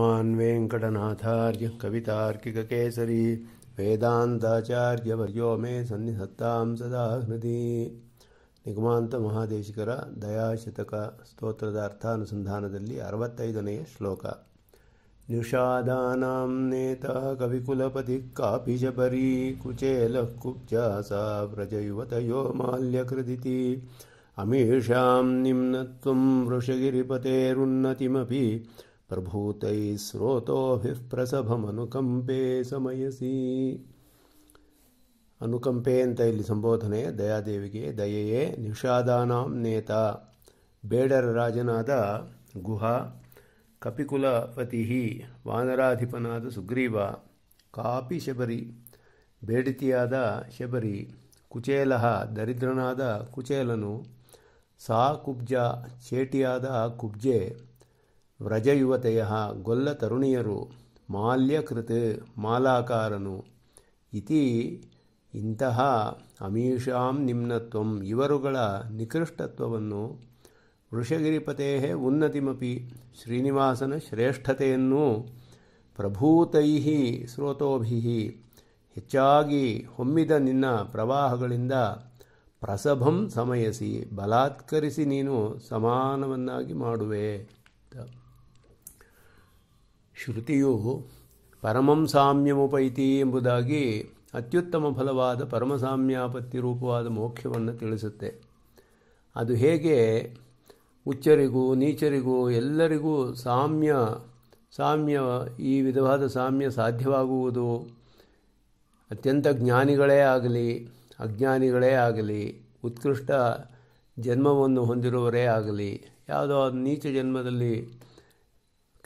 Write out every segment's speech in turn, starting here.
भगवान वेंकटनाथार्य कविताकिक केसरी वेदांताचार्य वर्यो मे सन्निहत्ता सदा हृदय निगमांत महादेशिकर दयाशतक स्तोत्रदार्थानुसंधान अरवन श्लोक निषादा नेता कविकुपति काबरी कुचेल कुब्ज सा मल्यकृदी अमीषा निम्न ऋषगिरीपतेरुन्नतिमी प्रभूतैः स्रोतोभिः प्रसभमनुकम्पे ಸಮಯಸಿ ಅನುಕಂಪೆ ಅಂತ ಇಲ್ಲಿ ಸಂಬೋಧನೆ ದಯಾದೇವಿಗೆ ದಯೆಯೇ ನಿಷಾದಾನಾಂ ನೇತ ಬೇಡರ ರಾಜನಾದ ಗುಹ ಕಪಿಕುಲಪತಿ ವಾನರಾಧಿಪನಾದ ಸುಗ್ರೀವ ಕಾಪಿ ಶಬರಿ ಬೇಡಿತಿಯಾದ ಶಬರಿ ಕುಚೇಲ ದರಿದ್ರನಾದ ಕುಚೇಲನು ಸಾ ಕುಬ್ಜ ಚೇಟಿಯಾದ ಕುಬ್ಜೆ ವ್ರಜಯುವತೆಯ ಗೊಲ್ಲ ತರುಣಿಯರು ಮಾಲ್ಯಕೃತ್ ಮಾಲಾಕಾರನು ಇತಿ ಇಂತಹ ಅಮೀಷಾಂ ನಿಮ್ನತ್ವಂ ಇವರುಗಳ ನಿಕೃಷ್ಟತ್ವವನ್ನು ವೃಷಗಿರಿಪತೆ ಉನ್ನತಿಮಪಿ ಶ್ರೀನಿವಾಸನ ಶ್ರೇಷ್ಠತೆಯನ್ನು ಪ್ರಭೂತೈ ಸ್ರೋತೋಭಿ ಹೆಚ್ಚಾಗಿ ಹೊಮ್ಮಿದ ನಿನ್ನ ಪ್ರವಾಹಗಳಿಂದ ಪ್ರಸಭಂ ಸಮಯಸಿ ಬಲಾತ್ಕರಿಸಿ ನೀನು ಸಮಾನವನ್ನಾಗಿ ಮಾಡುವೆ ಶ್ರುತಿಯು ಪರಮಂ ಸಾಮ್ಯಮುಪೈತಿ ಎಂಬುದಾಗಿ ಅತ್ಯುತ್ತಮ ಫಲವಾದ ಪರಮಸಾಮ್ಯಾಪತ್ತಿ ರೂಪವಾದ ಮೋಕ್ಷವನ್ನು ತಿಳಿಸುತ್ತೆ ಅದು ಹೇಗೆ ಉಚ್ಚರಿಗೂ ನೀಚರಿಗೂ ಎಲ್ಲರಿಗೂ ಸಾಮ್ಯ ಸಾಮ್ಯ ಈ ವಿಧವಾದ ಸಾಮ್ಯ ಸಾಧ್ಯವಾಗುವುದು ಅತ್ಯಂತ ಜ್ಞಾನಿಗಳೇ ಆಗಲಿ ಅಜ್ಞಾನಿಗಳೇ ಆಗಲಿ ಉತ್ಕೃಷ್ಟ ಜನ್ಮವನ್ನು ಹೊಂದಿರುವವರೇ ಆಗಲಿ ಯಾವುದೋ ನೀಚ ಜನ್ಮದಲ್ಲಿ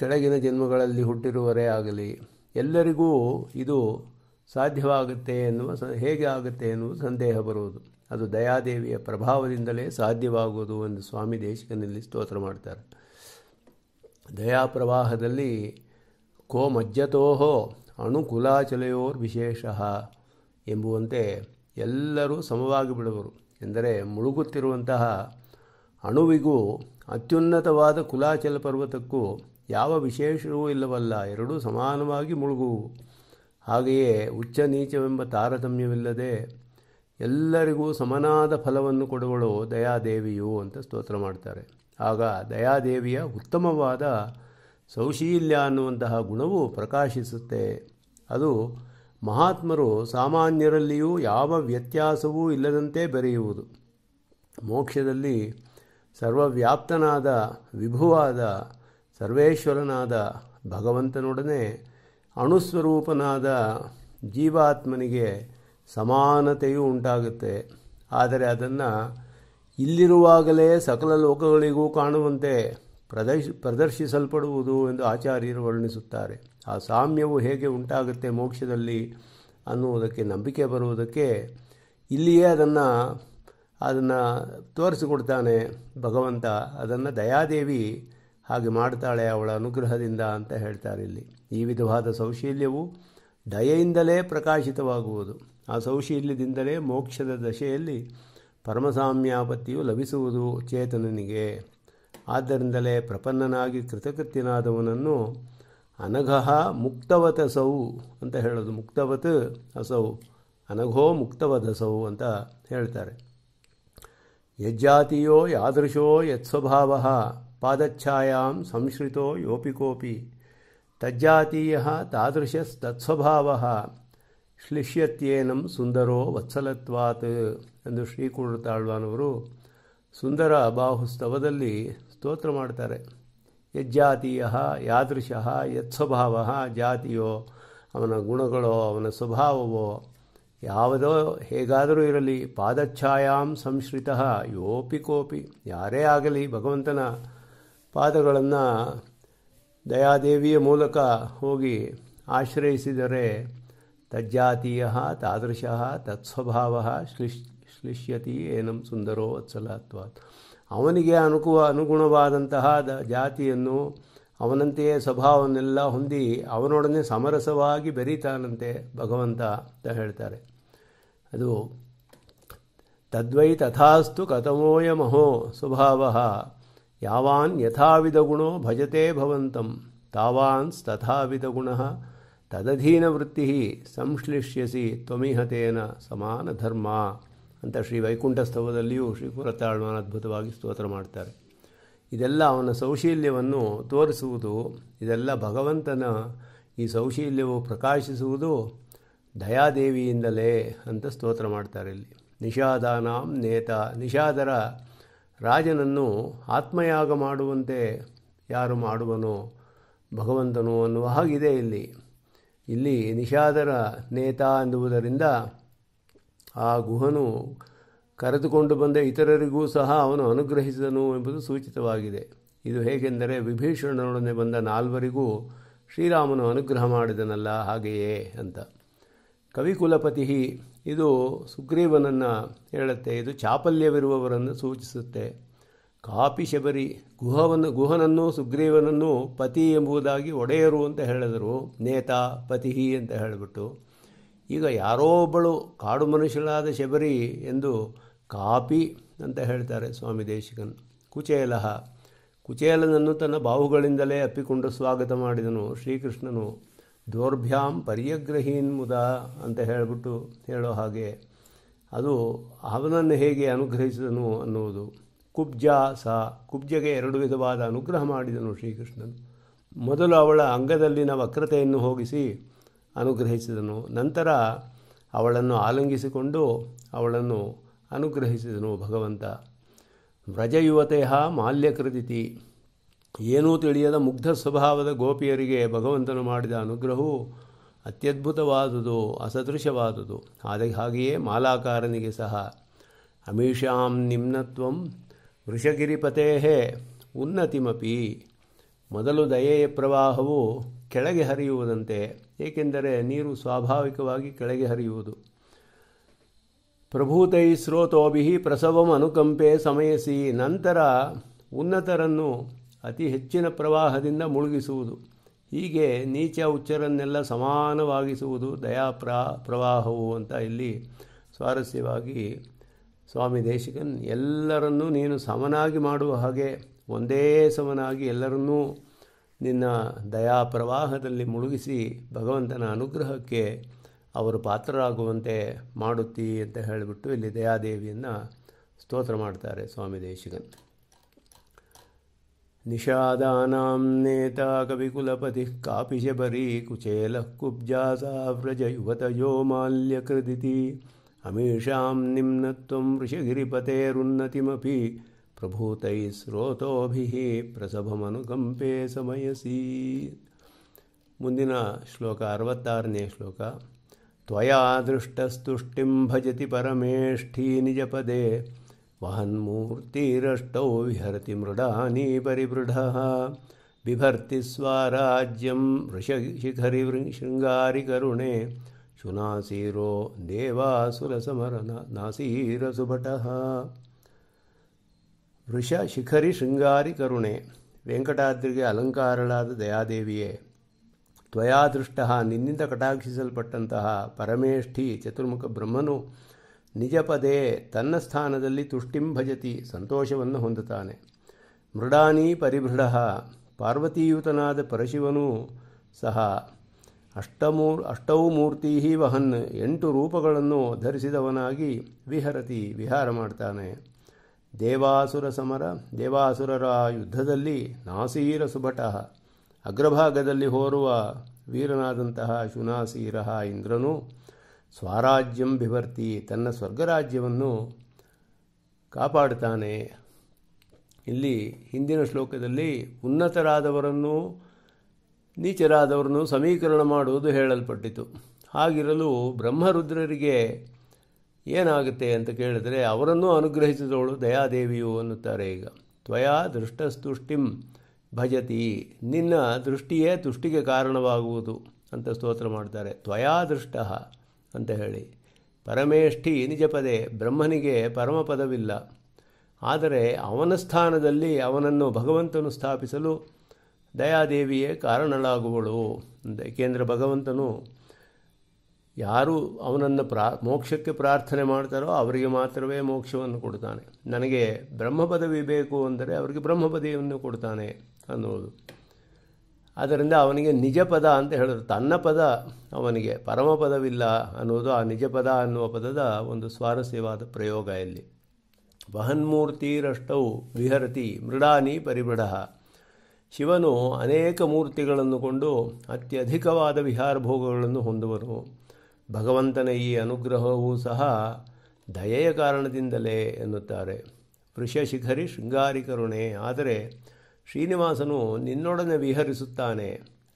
ಕೆಳಗಿನ ಜನ್ಮಗಳಲ್ಲಿ ಹುಟ್ಟಿರುವರೇ ಆಗಲಿ ಎಲ್ಲರಿಗೂ ಇದು ಸಾಧ್ಯವಾಗುತ್ತೆ ಎನ್ನುವ ಹೇಗೆ ಆಗುತ್ತೆ ಎನ್ನುವ ಸಂದೇಹ ಬರುವುದು ಅದು ದಯಾದೇವಿಯ ಪ್ರಭಾವದಿಂದಲೇ ಸಾಧ್ಯವಾಗುವುದು ಎಂದು ಸ್ವಾಮಿ ದೇಶಿಕನಲ್ಲಿ ಸ್ತೋತ್ರ ಮಾಡ್ತಾರೆ ಪ್ರವಾಹದಲ್ಲಿ ಕೋ ಮಜ್ಜತೋಹೋ ಅಣುಕುಲಾಚಲೆಯೋರ್ ವಿಶೇಷ ಎಂಬುವಂತೆ ಎಲ್ಲರೂ ಸಮವಾಗಿ ಬಿಡುವರು ಎಂದರೆ ಮುಳುಗುತ್ತಿರುವಂತಹ ಅಣುವಿಗೂ ಅತ್ಯುನ್ನತವಾದ ಕುಲಾಚಲ ಪರ್ವತಕ್ಕೂ ಯಾವ ವಿಶೇಷವೂ ಇಲ್ಲವಲ್ಲ ಎರಡೂ ಸಮಾನವಾಗಿ ಮುಳುಗುವು ಹಾಗೆಯೇ ಉಚ್ಚ ನೀಚವೆಂಬ ತಾರತಮ್ಯವಿಲ್ಲದೆ ಎಲ್ಲರಿಗೂ ಸಮನಾದ ಫಲವನ್ನು ಕೊಡುವಳು ದಯಾದೇವಿಯು ಅಂತ ಸ್ತೋತ್ರ ಮಾಡ್ತಾರೆ ಆಗ ದಯಾದೇವಿಯ ಉತ್ತಮವಾದ ಸೌಶೀಲ್ಯ ಅನ್ನುವಂತಹ ಗುಣವು ಪ್ರಕಾಶಿಸುತ್ತೆ ಅದು ಮಹಾತ್ಮರು ಸಾಮಾನ್ಯರಲ್ಲಿಯೂ ಯಾವ ವ್ಯತ್ಯಾಸವೂ ಇಲ್ಲದಂತೆ ಬೆರೆಯುವುದು ಮೋಕ್ಷದಲ್ಲಿ ಸರ್ವವ್ಯಾಪ್ತನಾದ ವಿಭುವಾದ ಸರ್ವೇಶ್ವರನಾದ ಭಗವಂತನೊಡನೆ ಅಣುಸ್ವರೂಪನಾದ ಜೀವಾತ್ಮನಿಗೆ ಸಮಾನತೆಯು ಉಂಟಾಗುತ್ತೆ ಆದರೆ ಅದನ್ನು ಇಲ್ಲಿರುವಾಗಲೇ ಸಕಲ ಲೋಕಗಳಿಗೂ ಕಾಣುವಂತೆ ಪ್ರದರ್ಶ ಪ್ರದರ್ಶಿಸಲ್ಪಡುವುದು ಎಂದು ಆಚಾರ್ಯರು ವರ್ಣಿಸುತ್ತಾರೆ ಆ ಸಾಮ್ಯವು ಹೇಗೆ ಉಂಟಾಗುತ್ತೆ ಮೋಕ್ಷದಲ್ಲಿ ಅನ್ನುವುದಕ್ಕೆ ನಂಬಿಕೆ ಬರುವುದಕ್ಕೆ ಇಲ್ಲಿಯೇ ಅದನ್ನು ಅದನ್ನು ತೋರಿಸಿಕೊಡ್ತಾನೆ ಭಗವಂತ ಅದನ್ನು ದಯಾದೇವಿ ಹಾಗೆ ಮಾಡ್ತಾಳೆ ಅವಳ ಅನುಗ್ರಹದಿಂದ ಅಂತ ಹೇಳ್ತಾರೆ ಇಲ್ಲಿ ಈ ವಿಧವಾದ ಸೌಶೀಲ್ಯವು ದಯೆಯಿಂದಲೇ ಪ್ರಕಾಶಿತವಾಗುವುದು ಆ ಸೌಶೀಲ್ಯದಿಂದಲೇ ಮೋಕ್ಷದ ದಶೆಯಲ್ಲಿ ಪರಮಸಾಮ್ಯಾಪತ್ತಿಯು ಲಭಿಸುವುದು ಚೇತನನಿಗೆ ಆದ್ದರಿಂದಲೇ ಪ್ರಪನ್ನನಾಗಿ ಕೃತಕೃತ್ಯನಾದವನನ್ನು ಅನಘಃ ಮುಕ್ತವತಸೌ ಅಂತ ಹೇಳೋದು ಮುಕ್ತವತ್ ಅಸೌ ಅನಘೋ ಮುಕ್ತವದಸೌ ಅಂತ ಹೇಳ್ತಾರೆ ಯಜ್ಜಾತಿಯೋ ಯಾದೃಶೋ ಯತ್ಸ್ವಭಾವ ಪಾದಚ್ಛಾಯಾಂ ಸಂಶ್ರಿತೋ ಯೋಪಿಕೋಪಿ ತಜ್ಜಾತೀಯ ತತ್ಸ್ವಭಾವ ಶ್ಲಿಷ್ಯತ್ಯೇನಂ ಸುಂದರೋ ವತ್ಸಲತ್ವಾತ್ ಎಂದು ಶ್ರೀಕೂಡತಾಳ್ವಾನವರು ಸುಂದರ ಬಾಹುಸ್ತವದಲ್ಲಿ ಸ್ತೋತ್ರ ಮಾಡ್ತಾರೆ ಯಜ್ಜಾತೀಯ ಯಾದೃಶಃ ಯತ್ಸ್ವಭಾವ ಜಾತಿಯೋ ಅವನ ಗುಣಗಳೋ ಅವನ ಸ್ವಭಾವವೋ ಯಾವುದೋ ಹೇಗಾದರೂ ಇರಲಿ ಪಾದಚ್ಛಾಯಾಂ ಸಂಶ್ರಿತ ಯೋಪಿ ಕೋಪಿ ಯಾರೇ ಆಗಲಿ ಭಗವಂತನ ಪಾದಗಳನ್ನು ದಯಾದೇವಿಯ ಮೂಲಕ ಹೋಗಿ ಆಶ್ರಯಿಸಿದರೆ ತಜ್ಜಾತೀಯ ತಾದೃಶಃ ತತ್ಸ್ವಭಾವ ಶ್ಲಿಶ್ ಶ್ಲಿಷ್ಯತಿ ಏನಂ ಸುಂದರೋ ವತ್ಸಲತ್ವಾ ಅವನಿಗೆ ಅನುಕೂ ಅನುಗುಣವಾದಂತಹ ದ ಜಾತಿಯನ್ನು ಅವನಂತೆಯೇ ಸ್ವಭಾವನ್ನೆಲ್ಲ ಹೊಂದಿ ಅವನೊಡನೆ ಸಮರಸವಾಗಿ ಬೆರೀತಾನಂತೆ ಭಗವಂತ ಅಂತ ಹೇಳ್ತಾರೆ ಅದು ತದ್ವೈ ತಥಾಸ್ತು ಕಥಮೋಯಮಹೋ ಸ್ವಭಾವ ಯಾವಾನ್ ಗುಣೋ ಭಜತೆ ಭವಂತಂ ತಾವಾನ್ ತದಧೀನ ವೃತ್ತಿ ಸಂಶ್ಲಿಷ್ಯಸಿ ತ್ವಮಿಹತೇನ ಸಮಾನ ಧರ್ಮ ಅಂತ ಶ್ರೀ ವೈಕುಂಠಸ್ತವದಲ್ಲಿಯೂ ಕುರತಾಳ್ವನ ಅದ್ಭುತವಾಗಿ ಸ್ತೋತ್ರ ಮಾಡ್ತಾರೆ ಇದೆಲ್ಲ ಅವನ ಸೌಶೀಲ್ಯವನ್ನು ತೋರಿಸುವುದು ಇದೆಲ್ಲ ಭಗವಂತನ ಈ ಸೌಶೀಲ್ಯವು ಪ್ರಕಾಶಿಸುವುದು ದಯಾದೇವಿಯಿಂದಲೇ ಅಂತ ಸ್ತೋತ್ರ ಮಾಡ್ತಾರೆ ಇಲ್ಲಿ ನಿಷಾದಾನಾಂ ನೇತ ನಿಷಾದರ ರಾಜನನ್ನು ಆತ್ಮಯಾಗ ಮಾಡುವಂತೆ ಯಾರು ಮಾಡುವನೋ ಭಗವಂತನು ಅನ್ನುವ ಹಾಗಿದೆ ಇಲ್ಲಿ ಇಲ್ಲಿ ನಿಷಾದರ ನೇತ ಎನ್ನುವುದರಿಂದ ಆ ಗುಹನು ಕರೆದುಕೊಂಡು ಬಂದ ಇತರರಿಗೂ ಸಹ ಅವನು ಅನುಗ್ರಹಿಸಿದನು ಎಂಬುದು ಸೂಚಿತವಾಗಿದೆ ಇದು ಹೇಗೆಂದರೆ ವಿಭೀಷಣನೊಡನೆ ಬಂದ ನಾಲ್ವರಿಗೂ ಶ್ರೀರಾಮನು ಅನುಗ್ರಹ ಮಾಡಿದನಲ್ಲ ಹಾಗೆಯೇ ಅಂತ ಕವಿಕುಲಪತಿ ಇದು ಸುಗ್ರೀವನನ್ನು ಹೇಳುತ್ತೆ ಇದು ಚಾಪಲ್ಯವಿರುವವರನ್ನು ಸೂಚಿಸುತ್ತೆ ಕಾಪಿ ಶಬರಿ ಗುಹವನ್ನು ಗುಹನನ್ನು ಸುಗ್ರೀವನನ್ನು ಪತಿ ಎಂಬುದಾಗಿ ಒಡೆಯರು ಅಂತ ಹೇಳಿದರು ನೇತಾ ಪತಿ ಅಂತ ಹೇಳಿಬಿಟ್ಟು ಈಗ ಯಾರೋ ಒಬ್ಬಳು ಕಾಡು ಮನುಷ್ಯಳಾದ ಶಬರಿ ಎಂದು ಕಾಪಿ ಅಂತ ಹೇಳ್ತಾರೆ ಸ್ವಾಮಿ ದೇಶಿಕನ್ ಕುಚೇಲಹ ಕುಚೇಲನನ್ನು ತನ್ನ ಬಾಹುಗಳಿಂದಲೇ ಅಪ್ಪಿಕೊಂಡು ಸ್ವಾಗತ ಮಾಡಿದನು ಶ್ರೀಕೃಷ್ಣನು ದೋರ್ಭ್ಯಾಂ ಪರ್ಯಗ್ರಹೀನ್ ಮುದ ಅಂತ ಹೇಳಿಬಿಟ್ಟು ಹೇಳೋ ಹಾಗೆ ಅದು ಅವನನ್ನು ಹೇಗೆ ಅನುಗ್ರಹಿಸಿದನು ಅನ್ನುವುದು ಕುಬ್ಜ ಸಹ ಕುಬ್ಜಗೆ ಎರಡು ವಿಧವಾದ ಅನುಗ್ರಹ ಮಾಡಿದನು ಶ್ರೀಕೃಷ್ಣನು ಮೊದಲು ಅವಳ ಅಂಗದಲ್ಲಿನ ವಕ್ರತೆಯನ್ನು ಹೋಗಿಸಿ ಅನುಗ್ರಹಿಸಿದನು ನಂತರ ಅವಳನ್ನು ಆಲಂಗಿಸಿಕೊಂಡು ಅವಳನ್ನು ಅನುಗ್ರಹಿಸಿದನು ಭಗವಂತ ವ್ರಜಯುವತೆಯ ಮಾಲ್ಯಕೃತಿ ಏನೂ ತಿಳಿಯದ ಮುಗ್ಧ ಸ್ವಭಾವದ ಗೋಪಿಯರಿಗೆ ಭಗವಂತನು ಮಾಡಿದ ಅನುಗ್ರಹವು ಅತ್ಯದ್ಭುತವಾದುದು ಅಸದೃಶವಾದುದು ಆದ ಹಾಗೆಯೇ ಮಾಲಾಕಾರನಿಗೆ ಸಹ ಅಮೀಷಾಂ ನಿಮ್ನತ್ವ ವೃಷಗಿರಿಪತೇ ಉನ್ನತಿಮಪಿ ಮೊದಲು ದಯೆಯ ಪ್ರವಾಹವು ಕೆಳಗೆ ಹರಿಯುವುದಂತೆ ಏಕೆಂದರೆ ನೀರು ಸ್ವಾಭಾವಿಕವಾಗಿ ಕೆಳಗೆ ಹರಿಯುವುದು ಪ್ರಭೂತೈ ಸ್ರೋತೋಭಿ ಪ್ರಸವಂ ಅನುಕಂಪೆ ಸಮಯಸಿ ನಂತರ ಉನ್ನತರನ್ನು ಅತಿ ಹೆಚ್ಚಿನ ಪ್ರವಾಹದಿಂದ ಮುಳುಗಿಸುವುದು ಹೀಗೆ ನೀಚ ಉಚ್ಚರನ್ನೆಲ್ಲ ಸಮಾನವಾಗಿಸುವುದು ದಯಾ ಪ್ರವಾಹವು ಅಂತ ಇಲ್ಲಿ ಸ್ವಾರಸ್ಯವಾಗಿ ಸ್ವಾಮಿ ದೇಶಿಕನ್ ಎಲ್ಲರನ್ನೂ ನೀನು ಸಮನಾಗಿ ಮಾಡುವ ಹಾಗೆ ಒಂದೇ ಸಮನಾಗಿ ಎಲ್ಲರನ್ನೂ ನಿನ್ನ ದಯಾ ಪ್ರವಾಹದಲ್ಲಿ ಮುಳುಗಿಸಿ ಭಗವಂತನ ಅನುಗ್ರಹಕ್ಕೆ ಅವರು ಪಾತ್ರರಾಗುವಂತೆ ಮಾಡುತ್ತಿ ಅಂತ ಹೇಳಿಬಿಟ್ಟು ಇಲ್ಲಿ ದಯಾದೇವಿಯನ್ನು ಸ್ತೋತ್ರ ಮಾಡ್ತಾರೆ ಸ್ವಾಮಿ ದೇಶಿಕನ್ निषादानां नेता कविकुलपतिः कापिशबरी कुचेलः कुब्जासा व्रजयुवतयो माल्यकृदिति अमीषां निम्नत्वं वृषगिरिपतेरुन्नतिमपि प्रभूतैः स्रोतोभिः ಪ್ರಸಭಮನುಕಂಪೆ समयसी ಮುಂದಿನ श्लोक ಅರವತ್ತಾರನೇ श्लोक त्वया दृष्टस्तुष्टिं भजति परमेष्ठी निजपदे वहन्मूर्तिरष्टौ विहरति मृडानि परिवृढः बिभर्ति स्वाराज्यं ऋषशिखरि शृङ्गारिकरुणे शुनासीरो देवासुरसमर नासीरसुभटः ऋषशिखरि शृङ्गारिकरुणे वेङ्कटाद्रिके अलङ्कारलाद दयादेविये त्वया दृष्टः निन्दितकटाक्षिसल्पट्टन्तः परमेष्ठी चतुर्मुखब्रह्मनु ನಿಜಪದೇ ತನ್ನ ಸ್ಥಾನದಲ್ಲಿ ತುಷ್ಟಿಂ ಭಜತಿ ಸಂತೋಷವನ್ನು ಹೊಂದುತ್ತಾನೆ ಮೃಡಾನೀ ಪರಿಭೃಢ ಪಾರ್ವತೀಯುತನಾದ ಪರಶಿವನೂ ಸಹ ಅಷ್ಟಮೂ ಅಷ್ಟೌ ಮೂರ್ತಿ ವಹನ್ ಎಂಟು ರೂಪಗಳನ್ನು ಧರಿಸಿದವನಾಗಿ ವಿಹರತಿ ವಿಹಾರ ಮಾಡ್ತಾನೆ ದೇವಾಸುರ ಸಮರ ದೇವಾಸುರರ ಯುದ್ಧದಲ್ಲಿ ನಾಸೀರ ಸುಭಟಃ ಅಗ್ರಭಾಗದಲ್ಲಿ ಹೋರುವ ವೀರನಾದಂತಹ ಶುನಾಸೀರ ಇಂದ್ರನು ಸ್ವರಾಜ್ಯಂ ಬಿವರ್ತಿ ತನ್ನ ಸ್ವರ್ಗರಾಜ್ಯವನ್ನು ಕಾಪಾಡ್ತಾನೆ ಇಲ್ಲಿ ಹಿಂದಿನ ಶ್ಲೋಕದಲ್ಲಿ ಉನ್ನತರಾದವರನ್ನು ನೀಚರಾದವರನ್ನು ಸಮೀಕರಣ ಮಾಡುವುದು ಹೇಳಲ್ಪಟ್ಟಿತು ಹಾಗಿರಲು ಬ್ರಹ್ಮರುದ್ರರಿಗೆ ಏನಾಗುತ್ತೆ ಅಂತ ಕೇಳಿದರೆ ಅವರನ್ನು ಅನುಗ್ರಹಿಸಿದವಳು ದಯಾದೇವಿಯು ಅನ್ನುತ್ತಾರೆ ಈಗ ತ್ವಯಾ ದೃಷ್ಟಸ್ತುಷ್ಟಿಂ ಭಜತಿ ನಿನ್ನ ದೃಷ್ಟಿಯೇ ತುಷ್ಟಿಗೆ ಕಾರಣವಾಗುವುದು ಅಂತ ಸ್ತೋತ್ರ ಮಾಡ್ತಾರೆ ತ್ವಯಾ ದೃಷ್ಟ ಅಂತ ಹೇಳಿ ಪರಮೇಷ್ಠಿ ನಿಜಪದೆ ಪದೇ ಬ್ರಹ್ಮನಿಗೆ ಪರಮಪದವಿಲ್ಲ ಆದರೆ ಅವನ ಸ್ಥಾನದಲ್ಲಿ ಅವನನ್ನು ಭಗವಂತನು ಸ್ಥಾಪಿಸಲು ದಯಾದೇವಿಯೇ ಕಾರಣಳಾಗುವಳು ಏಕೆಂದರೆ ಕೇಂದ್ರ ಭಗವಂತನು ಯಾರು ಅವನನ್ನು ಪ್ರಾ ಮೋಕ್ಷಕ್ಕೆ ಪ್ರಾರ್ಥನೆ ಮಾಡ್ತಾರೋ ಅವರಿಗೆ ಮಾತ್ರವೇ ಮೋಕ್ಷವನ್ನು ಕೊಡ್ತಾನೆ ನನಗೆ ಬ್ರಹ್ಮ ಬೇಕು ಅಂದರೆ ಅವರಿಗೆ ಬ್ರಹ್ಮ ಪದವಿಯನ್ನು ಕೊಡ್ತಾನೆ ಅನ್ನುವುದು ಆದ್ದರಿಂದ ಅವನಿಗೆ ನಿಜಪದ ಅಂತ ಹೇಳಿದ್ರು ತನ್ನ ಪದ ಅವನಿಗೆ ಪರಮಪದವಿಲ್ಲ ಅನ್ನೋದು ಆ ನಿಜಪದ ಅನ್ನುವ ಪದದ ಒಂದು ಸ್ವಾರಸ್ಯವಾದ ಪ್ರಯೋಗ ಇಲ್ಲಿ ರಷ್ಟವು ವಿಹರತಿ ಮೃಡಾನಿ ಪರಿಬಿಡ ಶಿವನು ಅನೇಕ ಮೂರ್ತಿಗಳನ್ನು ಕೊಂಡು ಅತ್ಯಧಿಕವಾದ ವಿಹಾರ ಭೋಗಗಳನ್ನು ಹೊಂದುವನು ಭಗವಂತನ ಈ ಅನುಗ್ರಹವೂ ಸಹ ದಯೆಯ ಕಾರಣದಿಂದಲೇ ಎನ್ನುತ್ತಾರೆ ವೃಷಶಿಖರಿ ಶೃಂಗಾರಿ ಕರುಣೆ ಆದರೆ ಶ್ರೀನಿವಾಸನು ನಿನ್ನೊಡನೆ ವಿಹರಿಸುತ್ತಾನೆ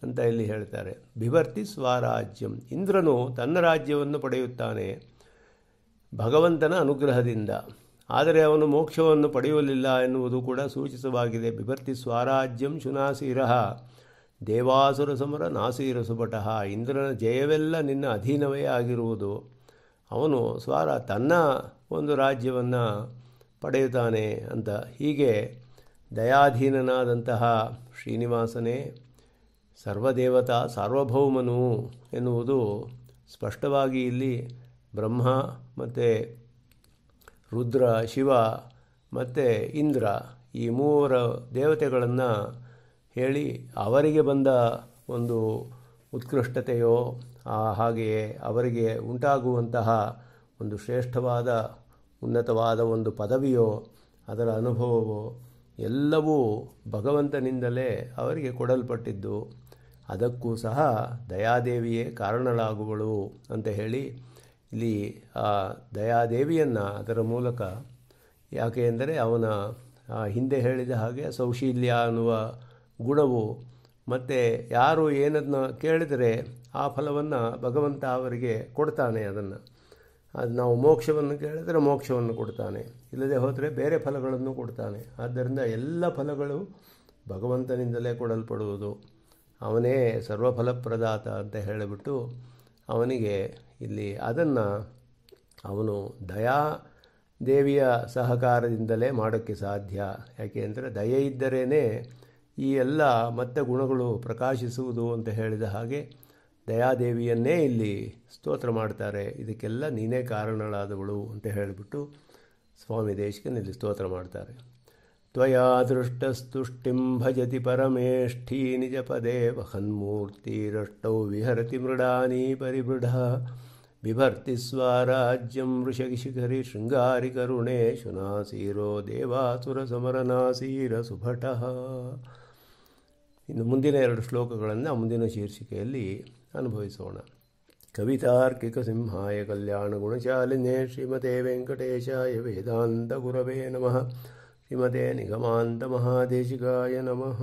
ಅಂತ ಇಲ್ಲಿ ಹೇಳ್ತಾರೆ ಬಿಭರ್ತಿ ಸ್ವರಾಜ್ಯಂ ಇಂದ್ರನು ತನ್ನ ರಾಜ್ಯವನ್ನು ಪಡೆಯುತ್ತಾನೆ ಭಗವಂತನ ಅನುಗ್ರಹದಿಂದ ಆದರೆ ಅವನು ಮೋಕ್ಷವನ್ನು ಪಡೆಯಲಿಲ್ಲ ಎನ್ನುವುದು ಕೂಡ ಸೂಚಿಸವಾಗಿದೆ ಬಿಭರ್ತಿ ಸ್ವರಾಜ್ಯಂ ಶುನಾಸೀರಃ ದೇವಾಸುರ ಸಮರ ನಾಸೀರ ಸುಭಟಃ ಇಂದ್ರನ ಜಯವೆಲ್ಲ ನಿನ್ನ ಅಧೀನವೇ ಆಗಿರುವುದು ಅವನು ಸ್ವಾರ ತನ್ನ ಒಂದು ರಾಜ್ಯವನ್ನು ಪಡೆಯುತ್ತಾನೆ ಅಂತ ಹೀಗೆ ದಯಾಧೀನನಾದಂತಹ ಶ್ರೀನಿವಾಸನೇ ಸರ್ವದೇವತಾ ಸಾರ್ವಭೌಮನು ಎನ್ನುವುದು ಸ್ಪಷ್ಟವಾಗಿ ಇಲ್ಲಿ ಬ್ರಹ್ಮ ಮತ್ತು ರುದ್ರ ಶಿವ ಮತ್ತು ಇಂದ್ರ ಈ ಮೂವರ ದೇವತೆಗಳನ್ನು ಹೇಳಿ ಅವರಿಗೆ ಬಂದ ಒಂದು ಉತ್ಕೃಷ್ಟತೆಯೋ ಹಾಗೆಯೇ ಅವರಿಗೆ ಉಂಟಾಗುವಂತಹ ಒಂದು ಶ್ರೇಷ್ಠವಾದ ಉನ್ನತವಾದ ಒಂದು ಪದವಿಯೋ ಅದರ ಅನುಭವವೋ ಎಲ್ಲವೂ ಭಗವಂತನಿಂದಲೇ ಅವರಿಗೆ ಕೊಡಲ್ಪಟ್ಟಿದ್ದು ಅದಕ್ಕೂ ಸಹ ದಯಾದೇವಿಯೇ ಕಾರಣಳಾಗುವಳು ಅಂತ ಹೇಳಿ ಇಲ್ಲಿ ಆ ದಯಾದೇವಿಯನ್ನು ಅದರ ಮೂಲಕ ಯಾಕೆ ಅಂದರೆ ಅವನ ಹಿಂದೆ ಹೇಳಿದ ಹಾಗೆ ಸೌಶೀಲ್ಯ ಅನ್ನುವ ಗುಣವು ಮತ್ತು ಯಾರು ಏನದನ್ನ ಕೇಳಿದರೆ ಆ ಫಲವನ್ನು ಭಗವಂತ ಅವರಿಗೆ ಕೊಡ್ತಾನೆ ಅದನ್ನು ಅದು ನಾವು ಮೋಕ್ಷವನ್ನು ಕೇಳಿದರೆ ಮೋಕ್ಷವನ್ನು ಕೊಡ್ತಾನೆ ಇಲ್ಲದೆ ಹೋದರೆ ಬೇರೆ ಫಲಗಳನ್ನು ಕೊಡ್ತಾನೆ ಆದ್ದರಿಂದ ಎಲ್ಲ ಫಲಗಳು ಭಗವಂತನಿಂದಲೇ ಕೊಡಲ್ಪಡುವುದು ಅವನೇ ಸರ್ವಫಲಪ್ರದಾತ ಅಂತ ಹೇಳಿಬಿಟ್ಟು ಅವನಿಗೆ ಇಲ್ಲಿ ಅದನ್ನು ಅವನು ದಯಾ ದೇವಿಯ ಸಹಕಾರದಿಂದಲೇ ಮಾಡೋಕ್ಕೆ ಸಾಧ್ಯ ಯಾಕೆ ಅಂದರೆ ದಯೆ ಇದ್ದರೇ ಈ ಎಲ್ಲ ಮತ್ತೆ ಗುಣಗಳು ಪ್ರಕಾಶಿಸುವುದು ಅಂತ ಹೇಳಿದ ಹಾಗೆ ದಯಾದೇವಿಯನ್ನೇ ಇಲ್ಲಿ ಸ್ತೋತ್ರ ಮಾಡ್ತಾರೆ ಇದಕ್ಕೆಲ್ಲ ನೀನೇ ಕಾರಣಳಾದವಳು ಅಂತ ಹೇಳಿಬಿಟ್ಟು ಸ್ವಾಮಿ ಇಲ್ಲಿ ಸ್ತೋತ್ರ ಮಾಡ್ತಾರೆ ತ್ವಯಾ ದೃಷ್ಟಸ್ತುಷ್ಟಿಂ ಭಜತಿ ಪರಮೇಷ್ಠಿ ನಿಜ ಪದೇ ವಹನ್ಮೂರ್ತಿರಷ್ಟೌ ವಿಹರತಿ ಮೃಡಾನಿ ಪರಿಬೃಢ ಬಿಭರ್ತಿ ಸ್ವಾರಾಜ್ಯಂ ಶಿಖರಿ ಶೃಂಗಾರಿ ಕರುಣೆ ಶುನಾಸೀರೋ ದೇವಾಸುರ ಸಮರನಾಸೀರ ಸುಭಟಃ ಇನ್ನು ಮುಂದಿನ ಎರಡು ಶ್ಲೋಕಗಳನ್ನು ಮುಂದಿನ ಶೀರ್ಷಿಕೆಯಲ್ಲಿ ಅನುಭವಿಸೋಣ ಕವಿತಾರ್ಕಿಕ ಸಿಂಹಾಯ ಕಲ್ಯಾಣ ಗುಣಶಾಲಿನೇ ಶ್ರೀಮತೆ ವೆಂಕಟೇಶಾಯ ವೇದಾಂತ ಗುರವೇ ನಮಃ ಶ್ರೀಮತೆ ನಿಗಮಾಂತ ಮಹಾದೇಶಿಕಾಯ ನಮಃ